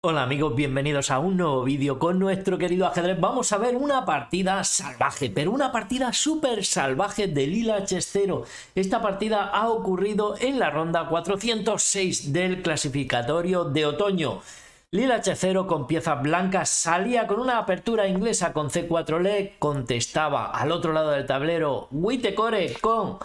Hola amigos, bienvenidos a un nuevo vídeo con nuestro querido ajedrez. Vamos a ver una partida salvaje, pero una partida súper salvaje Lila h 0 Esta partida ha ocurrido en la ronda 406 del clasificatorio de otoño. Lila H0 con piezas blancas salía con una apertura inglesa con C4 le contestaba al otro lado del tablero Witecore con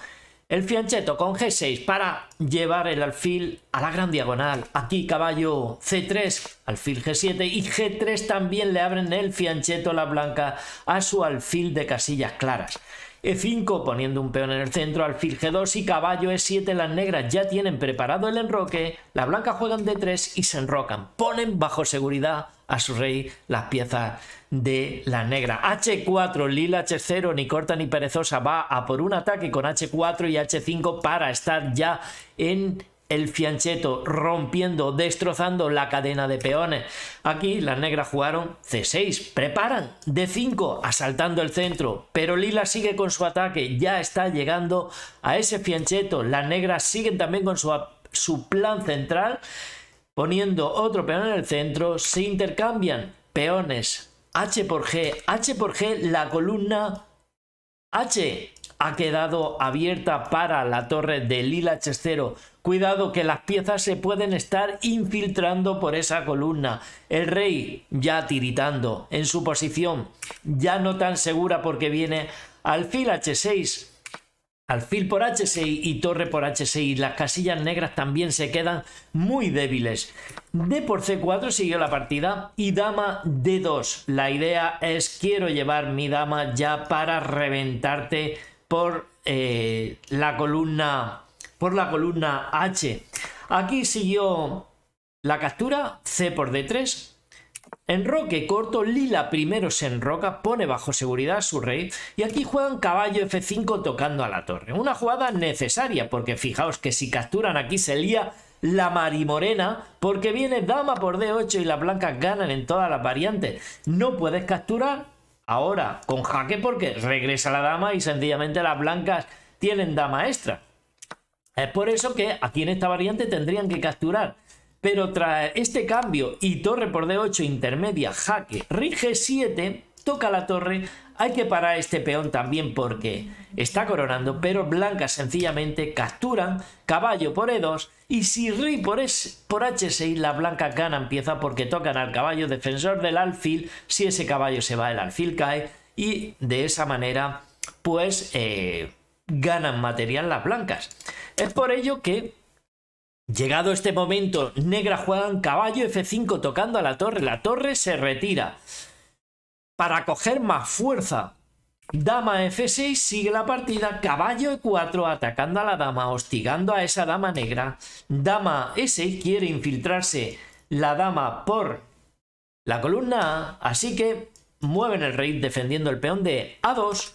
el fianchetto con G6 para llevar el alfil a la gran diagonal. Aquí caballo C3, alfil G7 y G3 también le abren el fianchetto la blanca a su alfil de casillas claras. E5 poniendo un peón en el centro, alfil G2 y caballo E7. Las negras ya tienen preparado el enroque, las blancas juegan D3 y se enrocan. Ponen bajo seguridad a su rey las piezas de la negra. H4, lila H0, ni corta ni perezosa, va a por un ataque con H4 y H5 para estar ya en el fiancheto rompiendo, destrozando la cadena de peones. Aquí las negras jugaron C6, preparan D5, asaltando el centro, pero Lila sigue con su ataque, ya está llegando a ese fiancheto. Las negras siguen también con su, su plan central, poniendo otro peón en el centro, se intercambian peones H por G, H por G, la columna H ha quedado abierta para la torre de Lila H0. Cuidado que las piezas se pueden estar infiltrando por esa columna. El rey ya tiritando en su posición, ya no tan segura porque viene alfil h6. Alfil por h6 y torre por h6. Las casillas negras también se quedan muy débiles. D por c4 siguió la partida y dama d2. La idea es quiero llevar mi dama ya para reventarte por eh, la columna por la columna H. Aquí siguió la captura, C por D3. Enroque corto, Lila primero se enroca, pone bajo seguridad a su rey y aquí juegan caballo F5 tocando a la torre. Una jugada necesaria porque fijaos que si capturan aquí se lía la marimorena porque viene dama por D8 y las blancas ganan en todas las variantes. No puedes capturar Ahora, con jaque porque regresa la dama y sencillamente las blancas tienen dama extra. Es por eso que aquí en esta variante tendrían que capturar. Pero tras este cambio y torre por D8 intermedia, jaque, rige 7, toca la torre, hay que parar este peón también porque está coronando, pero blancas sencillamente capturan caballo por E2 y si rey por, es, por H6 la Blanca gana empieza porque tocan al caballo defensor del alfil, si ese caballo se va el alfil cae y de esa manera pues eh, ganan material las blancas. Es por ello que Llegado este momento, negra juegan caballo F5 tocando a la torre, la torre se retira para coger más fuerza. Dama F6 sigue la partida, caballo E4 atacando a la dama, hostigando a esa dama negra. Dama S quiere infiltrarse la dama por la columna A, así que mueven el rey defendiendo el peón de A2,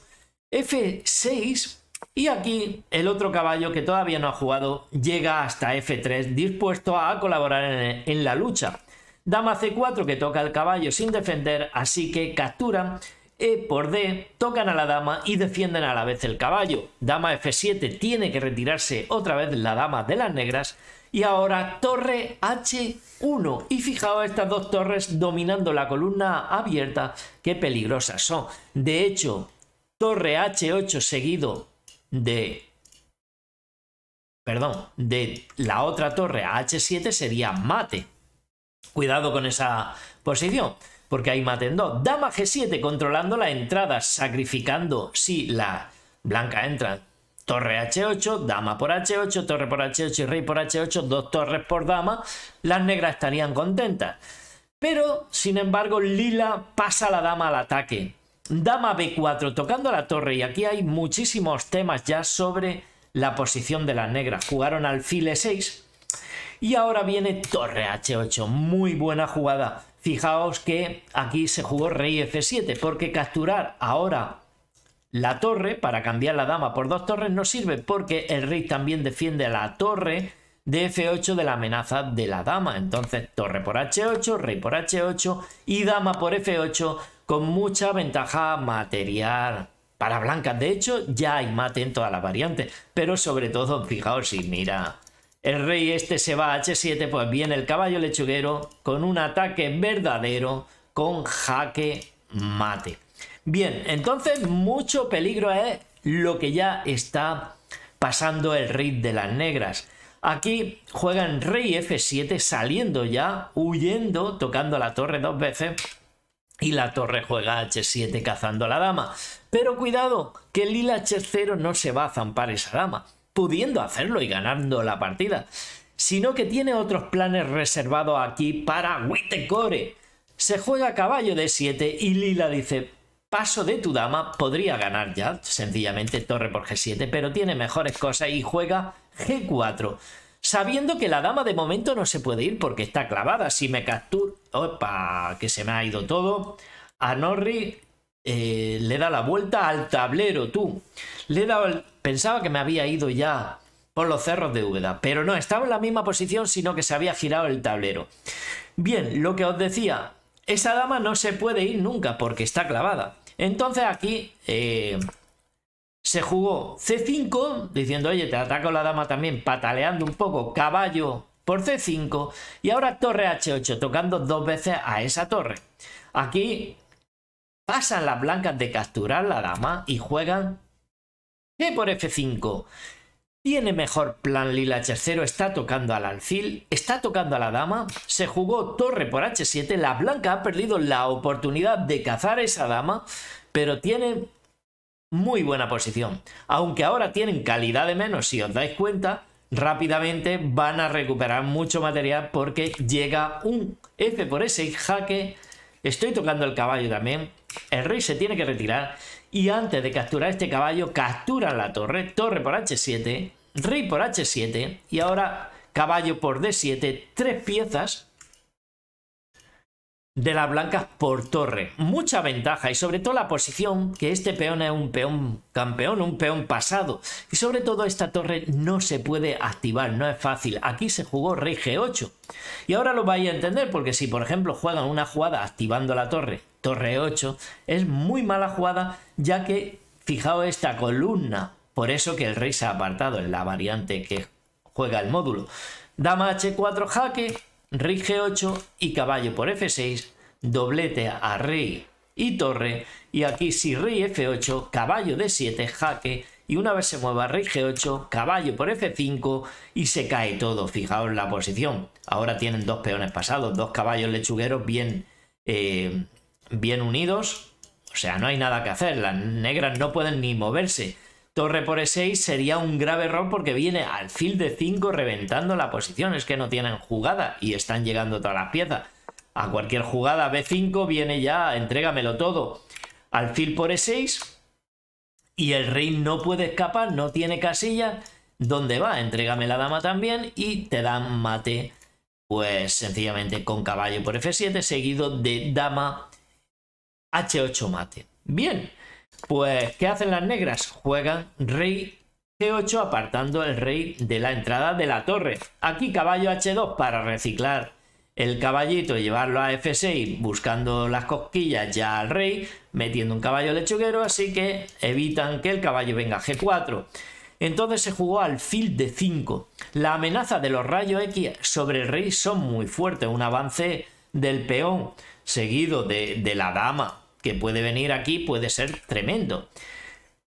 F6 y aquí el otro caballo que todavía no ha jugado llega hasta F3 dispuesto a colaborar en la lucha. Dama C4 que toca el caballo sin defender, así que capturan. E por D, tocan a la dama y defienden a la vez el caballo. Dama F7 tiene que retirarse otra vez la dama de las negras. Y ahora torre H1. Y fijaos estas dos torres dominando la columna abierta, qué peligrosas son. De hecho, torre H8 seguido de... Perdón, de la otra torre H7 sería mate. Cuidado con esa posición, porque ahí maten dos. Dama G7 controlando la entrada, sacrificando si la blanca entra. Torre H8, dama por H8, torre por H8 y rey por H8, dos torres por dama. Las negras estarían contentas. Pero, sin embargo, Lila pasa la dama al ataque. Dama B4 tocando la torre y aquí hay muchísimos temas ya sobre la posición de las negras. Jugaron al E6, y ahora viene torre H8, muy buena jugada. Fijaos que aquí se jugó rey F7, porque capturar ahora la torre para cambiar la dama por dos torres no sirve, porque el rey también defiende a la torre de F8 de la amenaza de la dama. Entonces, torre por H8, rey por H8 y dama por F8 con mucha ventaja material. Para blancas, de hecho, ya hay mate en todas las variantes, pero sobre todo, fijaos y mira el rey este se va a h7, pues viene el caballo lechuguero con un ataque verdadero con jaque mate. Bien, entonces mucho peligro es lo que ya está pasando el rey de las negras. Aquí juegan rey f7 saliendo ya, huyendo, tocando la torre dos veces y la torre juega h7 cazando a la dama. Pero cuidado, que el lila h0 no se va a zampar esa dama pudiendo hacerlo y ganando la partida, sino que tiene otros planes reservados aquí para Wittecore. Se juega caballo de 7 y Lila dice, paso de tu dama, podría ganar ya, sencillamente torre por G7, pero tiene mejores cosas y juega G4. Sabiendo que la dama de momento no se puede ir porque está clavada. Si me captur. ¡Opa! Que se me ha ido todo. A Norri eh, le da la vuelta al tablero, tú. Le da Pensaba que me había ido ya por los cerros de Úbeda, pero no, estaba en la misma posición, sino que se había girado el tablero. Bien, lo que os decía, esa dama no se puede ir nunca porque está clavada. Entonces aquí eh, se jugó C5, diciendo, oye, te ataco la dama también, pataleando un poco, caballo por C5, y ahora torre H8, tocando dos veces a esa torre. Aquí pasan las blancas de capturar la dama y juegan G por F5. Tiene mejor plan lila H0, está tocando al alfil, está tocando a la dama, se jugó torre por H7, la blanca ha perdido la oportunidad de cazar esa dama, pero tiene muy buena posición. Aunque ahora tienen calidad de menos, si os dais cuenta, rápidamente van a recuperar mucho material porque llega un F por S jaque Estoy tocando el caballo también. El rey se tiene que retirar. Y antes de capturar este caballo, capturan la torre. Torre por H7. Rey por H7. Y ahora caballo por D7. Tres piezas de las blancas por torre. Mucha ventaja y sobre todo la posición, que este peón es un peón campeón, un peón pasado. Y sobre todo esta torre no se puede activar, no es fácil. Aquí se jugó rey G8. Y ahora lo vais a entender porque si por ejemplo juegan una jugada activando la torre, torre 8, es muy mala jugada ya que fijaos esta columna. Por eso que el rey se ha apartado en la variante que juega el módulo. Dama H4 jaque, rey g8 y caballo por f6, doblete a rey y torre, y aquí si rey f8, caballo de 7 jaque, y una vez se mueva rey g8, caballo por f5 y se cae todo. Fijaos la posición. Ahora tienen dos peones pasados, dos caballos lechugueros bien, eh, bien unidos. O sea, no hay nada que hacer. Las negras no pueden ni moverse torre por E6 sería un grave error porque viene alfil de 5 reventando la posición. Es que no tienen jugada y están llegando todas las piezas. A cualquier jugada B5 viene ya, entrégamelo todo. Alfil por E6 y el rey no puede escapar, no tiene casilla. ¿Dónde va? Entrégame la dama también y te dan mate. Pues sencillamente con caballo por F7 seguido de dama H8 mate. Bien, pues, ¿qué hacen las negras? Juegan rey G8 apartando el rey de la entrada de la torre. Aquí caballo H2 para reciclar el caballito y llevarlo a F6 buscando las cosquillas ya al rey, metiendo un caballo lechuguero, así que evitan que el caballo venga a G4. Entonces se jugó al Field de 5. La amenaza de los rayos X sobre el rey son muy fuertes, un avance del peón seguido de, de la dama que puede venir aquí puede ser tremendo.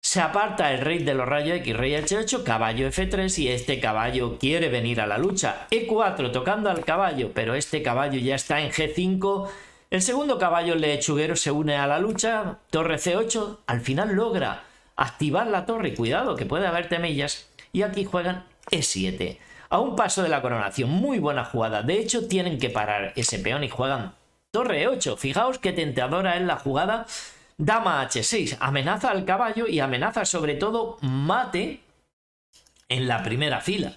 Se aparta el rey de los rayos X, rey H8, caballo F3 y este caballo quiere venir a la lucha. E4 tocando al caballo, pero este caballo ya está en G5. El segundo caballo lechuguero se une a la lucha, torre C8, al final logra activar la torre, cuidado que puede haber temillas, y aquí juegan E7. A un paso de la coronación, muy buena jugada, de hecho tienen que parar ese peón y juegan Torre 8. Fijaos qué tentadora es la jugada. Dama H6. Amenaza al caballo y amenaza sobre todo mate en la primera fila.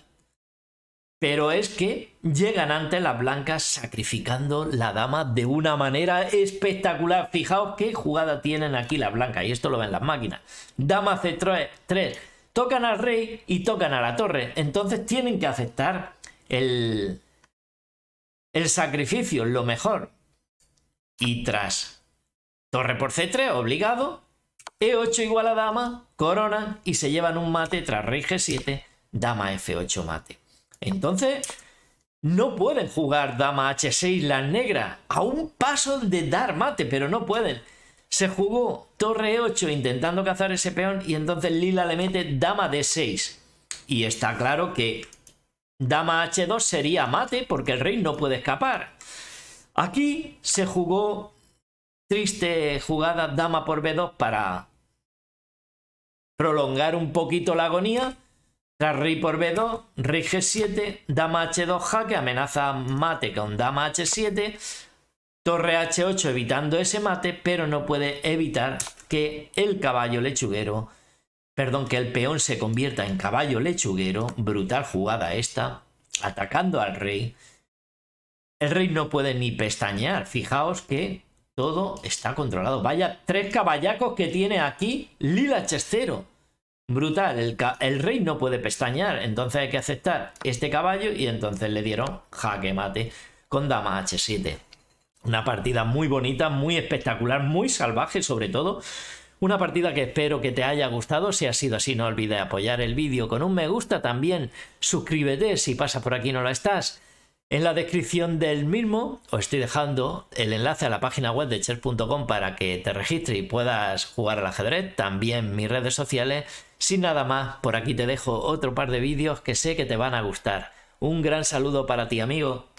Pero es que llegan ante las blancas sacrificando la dama de una manera espectacular. Fijaos qué jugada tienen aquí las blancas. Y esto lo ven las máquinas. Dama C3. Tocan al rey y tocan a la torre. Entonces tienen que aceptar el, el sacrificio, lo mejor y tras. Torre por C3, obligado. E8 igual a dama, corona y se llevan un mate tras rey G7, dama F8 mate. Entonces, no pueden jugar dama H6 la negra, a un paso de dar mate, pero no pueden. Se jugó torre E8 intentando cazar ese peón y entonces Lila le mete dama D6. Y está claro que dama H2 sería mate porque el rey no puede escapar. Aquí se jugó triste jugada dama por B2 para prolongar un poquito la agonía. Tras rey por B2, rey G7, dama H2 jaque, amenaza mate con dama H7, torre H8 evitando ese mate, pero no puede evitar que el caballo lechuguero, perdón, que el peón se convierta en caballo lechuguero, brutal jugada esta, atacando al rey, el rey no puede ni pestañear. Fijaos que todo está controlado. Vaya tres caballacos que tiene aquí Lila 0 Brutal. El, el, rey no puede pestañear. Entonces hay que aceptar este caballo y entonces le dieron jaque mate con dama H7. Una partida muy bonita, muy espectacular, muy salvaje sobre todo. Una partida que espero que te haya gustado. Si ha sido así, no olvides apoyar el vídeo con un me gusta. También suscríbete si pasa por aquí y no lo estás. En la descripción del mismo os estoy dejando el enlace a la página web de chess.com para que te registres y puedas jugar al ajedrez, también mis redes sociales. Sin nada más, por aquí te dejo otro par de vídeos que sé que te van a gustar. Un gran saludo para ti amigo.